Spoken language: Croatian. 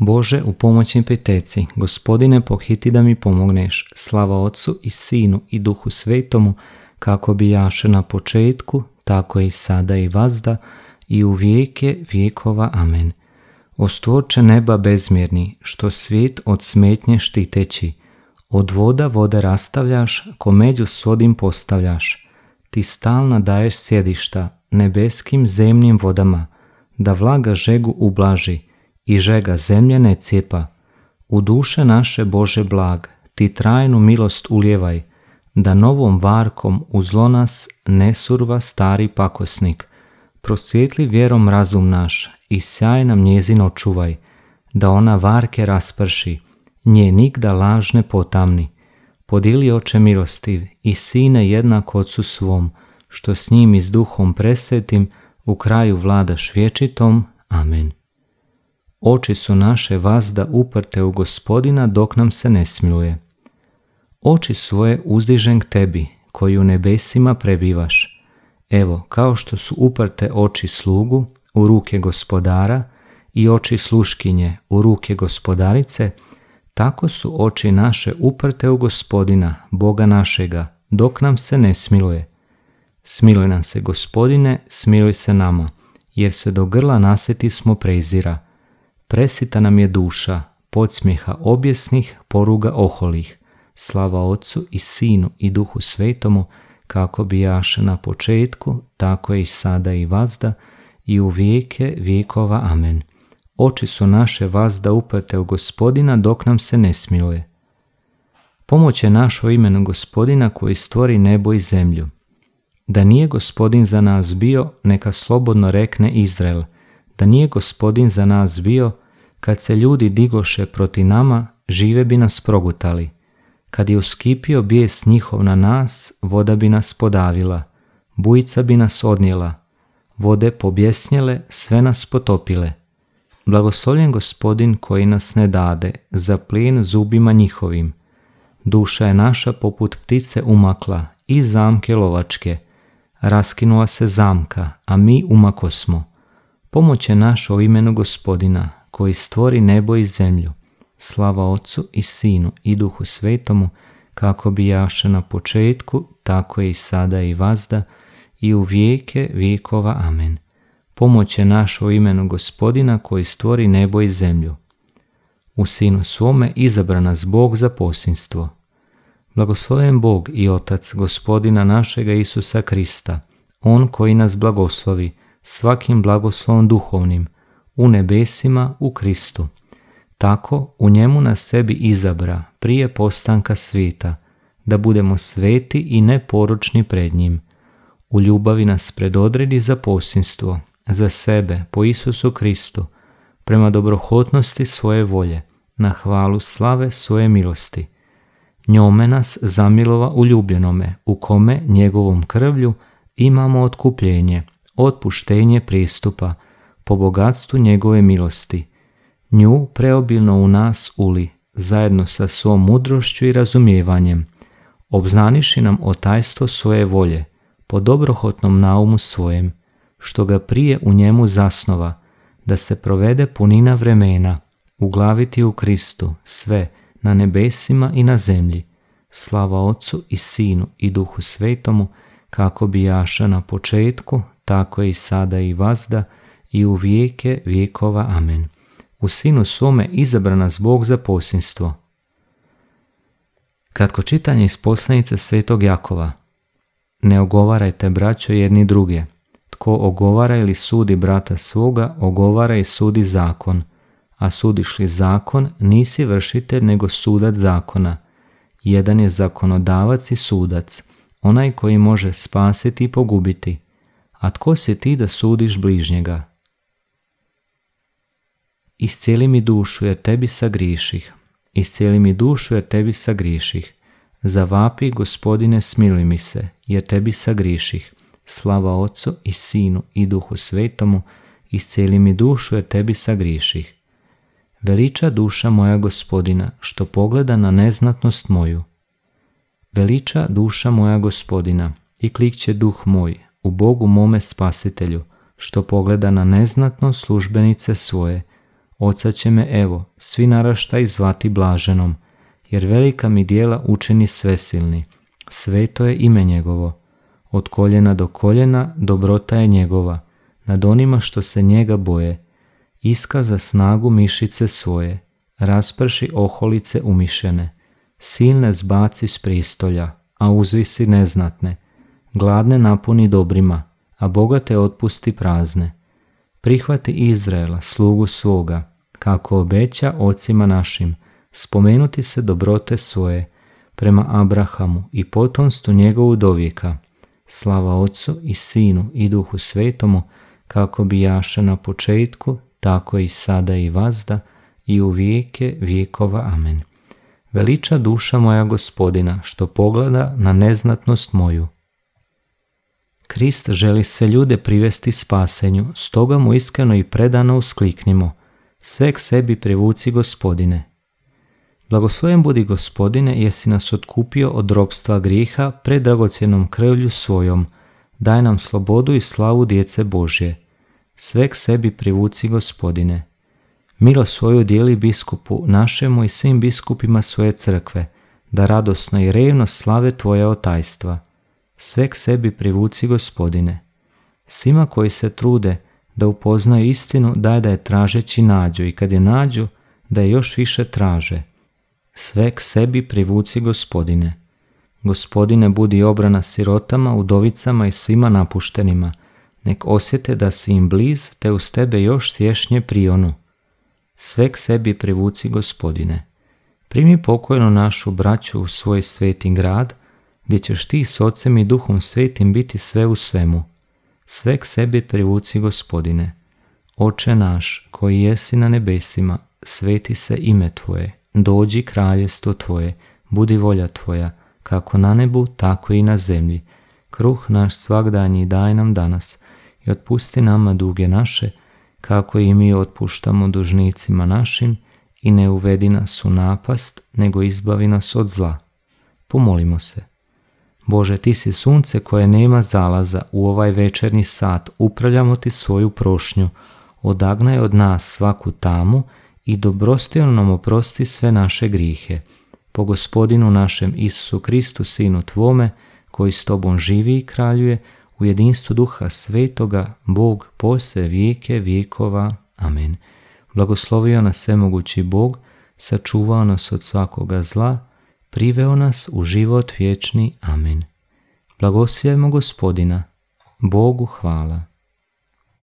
Bože, u pomoćni mi gospodine, pohiti da mi pomogneš, slava Otcu i Sinu i Duhu Svetomu, kako bi jaše na početku, tako i sada i vazda, i u vijeke vijekova. Amen. Ostvorče neba bezmjerni, što svijet od smetnje štiteći, od voda vode rastavljaš, ko među sodim postavljaš. Ti stalna daješ sjedišta, nebeskim zemnim vodama, da vlaga žegu ublaži, i žega zemlje ne cijepa. U duše naše Bože blag, ti trajnu milost uljevaj, da novom varkom u zlo nas ne surva stari pakosnik. Prosvjetli vjerom razum naš i sjaj nam njezin očuvaj, da ona varke rasprši, nje nikda lažne ne potamni. Podili oče milostiv i sine jednak ocu svom, što s njim i s duhom presvetim u kraju vladaš vječitom. Amen. Oči su naše vazda uprte u gospodina dok nam se ne smiluje. Oči svoje uzdižem k tebi, koji u nebesima prebivaš. Evo, kao što su uprte oči slugu u ruke gospodara i oči sluškinje u ruke gospodarice, tako su oči naše uprte u gospodina, Boga našega, dok nam se ne smiluje. Smiluj nam se, gospodine, smiluj se nama, jer se do grla nasjeti smo prezira. Presita nam je duša, podsmjeha objesnih, poruga oholih. Slava Otcu i Sinu i Duhu Svetomu, kako bi bijaše na početku, tako je i sada i vazda, i u vijeke vijekova. Amen. Oči su naše vazda uprte u gospodina, dok nam se ne smiluje. Pomoć je našo imenu gospodina koji stvori nebo i zemlju. Da nije gospodin za nas bio, neka slobodno rekne Izrael. Da nije gospodin za nas bio, kad se ljudi digoše proti nama, žive bi nas progutali. Kad je uskipio bijes njihov na nas, voda bi nas podavila, bujica bi nas odnijela, vode pobjesnjele sve nas potopile. Blagoslovljen gospodin koji nas ne dade, za plin zubima njihovim. Duša je naša poput ptice umakla i zamke lovačke. Raskinula se zamka, a mi umako smo. Pomoć je naša u imenu gospodina, koji stvori nebo i zemlju. Slava Otcu i Sinu i Duhu Svetomu, kako bi jaše na početku, tako je i sada i vazda, i u vijeke vijekova. Amen. Pomoć je naša u imenu gospodina, koji stvori nebo i zemlju. U Sinu svome izabrana zbog Bog za posinstvo. Blagosloven Bog i Otac gospodina našega Isusa Krista, On koji nas blagoslovi, svakim blagoslovom duhovnim, u nebesima u Kristu. Tako u njemu na sebi izabra prije postanka svijeta, da budemo sveti i neporočni pred njim. U ljubavi nas predodredi za posinstvo, za sebe, po Isusu Kristu, prema dobrohotnosti svoje volje, na hvalu slave svoje milosti. Njome nas zamilova u ljubljenome, u kome njegovom krvlju imamo otkupljenje – otpuštenje pristupa, po bogatstvu njegove milosti. Nju preobilno u nas uli, zajedno sa svom mudrošću i razumijevanjem, obznaniši nam otajstvo svoje volje, po dobrohotnom naumu svojem, što ga prije u njemu zasnova, da se provede punina vremena, uglaviti u Kristu sve na nebesima i na zemlji, slava Otcu i Sinu i Duhu Svetomu, kako bi jaša na početku, tako i sada i vazda i u vijeke vijekova. Amen. U sinu svome izabrana zbog za posinstvo. Kratko čitanje iz poslanice svetog Jakova. Ne ogovarajte, braćo, jedni druge. Tko ogovara ili sudi brata svoga, ogovara i sudi zakon. A sudiš li zakon, nisi vršite nego sudac zakona. Jedan je zakonodavac i sudac, onaj koji može spasiti i pogubiti a tko si ti da sudiš bližnjega? Iscijeli mi dušu jer tebi sagriših, iscijeli mi dušu jer tebi sagriših, zavapi gospodine smiluj mi se jer tebi sagriših, slava oco i Sinu i Duhu Svetomu, iscijeli mi dušu jer tebi sagriših. Veliča duša moja gospodina, što pogleda na neznatnost moju. Veliča duša moja gospodina, i klik će duh moj, u Bogu mome spasitelju, što pogleda na neznatno službenice svoje. Oca će me evo, svi naraštaj zvati blaženom, jer velika mi dijela učini svesilni. Sveto je ime njegovo. Od koljena do koljena dobrota je njegova, nad onima što se njega boje. Iskaza snagu mišice svoje, rasprši oholice umišene. Silne zbaci s pristolja, a uzvisi neznatne – gladne napuni dobrima, a bogate otpusti prazne. Prihvati Izraela, slugu svoga, kako obeća ocima našim, spomenuti se dobrote svoje, prema Abrahamu i potomstu njegovu dovijeka. Slava Otcu i Sinu i Duhu Svetomu, kako bi jaše na početku, tako i sada i vazda, i u vijeke vijekova. Amen. Veliča duša moja gospodina, što pogleda na neznatnost moju, Krist želi sve ljude privesti spasenju, stoga mu iskreno i predano uskliknimo. Sve k sebi privuci gospodine. Blagosvojen budi gospodine, jesi nas otkupio od robstva griha pred dragocjenom krvlju svojom. Daj nam slobodu i slavu djece Božje. Sve k sebi privuci gospodine. Milo svoju dijeli biskupu našemu i svim biskupima svoje crkve, da radosno i revno slave Tvoje otajstva sve k sebi privuci gospodine. Svima koji se trude da upoznaju istinu daj da je tražeći nađu i kad je nađu da je još više traže. Sve k sebi privuci gospodine. Gospodine budi obrana sirotama, udovicama i svima napuštenima. Nek osjete da si im bliz te uz tebe još tješnje prionu. Sve k sebi privuci gospodine. Primi pokojno našu braću u svoj sveti grad – gdje ćeš ti s Ocem i Duhom Svetim biti sve u svemu. Sve k sebi privuci gospodine. Oče naš, koji jesi na nebesima, sveti se ime Tvoje, dođi kraljestvo Tvoje, budi volja Tvoja, kako na nebu, tako i na zemlji. Kruh naš svakdanji daj nam danas i otpusti nama duge naše, kako i mi otpuštamo dužnicima našim i ne uvedi nas u napast, nego izbavi nas od zla. Pomolimo se. Bože, ti si sunce koje nema zalaza u ovaj večerni sat, upravljamo ti svoju prošnju, odagnaj od nas svaku tamu i dobrostivno nam oprosti sve naše grihe. Po gospodinu našem Isusu Kristu, Sinu Tvome, koji s Tobom živi i kraljuje, u jedinstvu duha svetoga, Bog pose, vijeke vijekova. Amen. Blagoslovio nas mogući Bog, sačuvao nas od svakoga zla, priveo nas u život vječni. Amen. Blagosljevimo gospodina, Bogu hvala.